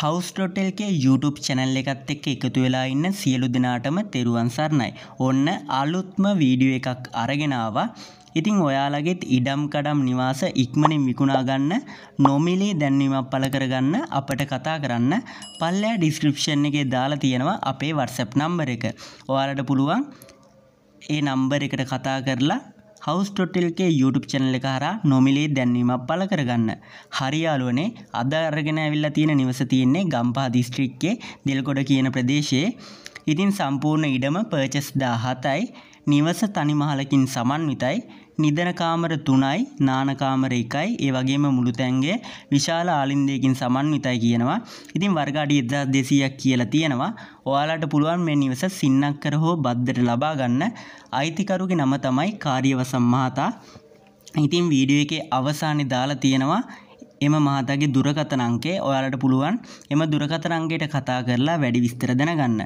හවස්ටොටෙල්ගේ YouTube channel එකත් එක්ක එකතු වෙලා ඉන්න සියලු දෙනාටම තෙරුවන් සරණයි. ඔන්න අලුත්ම වීඩියෝ එකක් අරගෙනවා. ඉතින් ඔයාලගෙත් ඉඩම් කඩම් නිවාස ඉක්මනින් විකුණා ගන්න නොමිලේ දැන්වීමක් පළ කරගන්න අපට කතා කරන්න පල්ලෑ ඩිස්ක්‍රිප්ෂන් එකේ දාලා තියෙනවා අපේ WhatsApp නම්බර එක. ඔයාලට පුළුවන් ඒ නම්බර එකට කතා කරලා හවස් ටොටල්ගේ YouTube චැනල කාර නොමිලේ දැන්වීමක් පල කරගන්න. හරියාලුවනේ අද අරගෙන ඇවිල්ලා තියෙන නිවස තියෙන්නේ ගම්පා දිස්ත්‍රික්කේ දෙල්කොඩ කියන ප්‍රදේශයේ ඉතින් සම්පූර්ණ ඉඩම පර්චස් දාහතයි නිවස තනිමහලකින් සමන්විතයි නිදනකාමර තුනයි නානකාමර එකයි ඒ වගේම මුළු තැන්ගේ විශාල ආලින්දයකින් සමන්විතයි කියනවා ඉතින් වර්ගාඩි එදා දෙසයක් කියලා තියෙනවා ඔයාලාට පුළුවන් මේ නිවස සින්නක්කර හෝ බද්ධට ලබා ගන්න අයිතිකරුගේ නම තමයි කාරියව සම්මාතා ඉතින් වීඩියෝ එකේ අවසානයේ දාලා තියෙනවා එම මහතාගේ දුරකතන අංකේ ඔයාලට පුළුවන් එම දුරකතන අංකයට කතා කරලා වැඩි විස්තර දැනගන්න.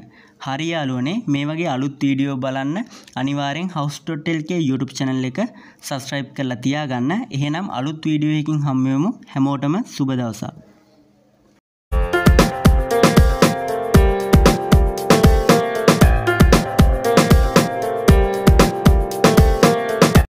හරි යාළුවනේ මේ වගේ අලුත් වීඩියෝ බලන්න අනිවාර්යෙන් house.lk YouTube channel එක subscribe කරලා තියාගන්න. එහෙනම් අලුත් වීඩියෝ එකකින් හම්බ වෙමු. හැමෝටම සුබ දවසක්.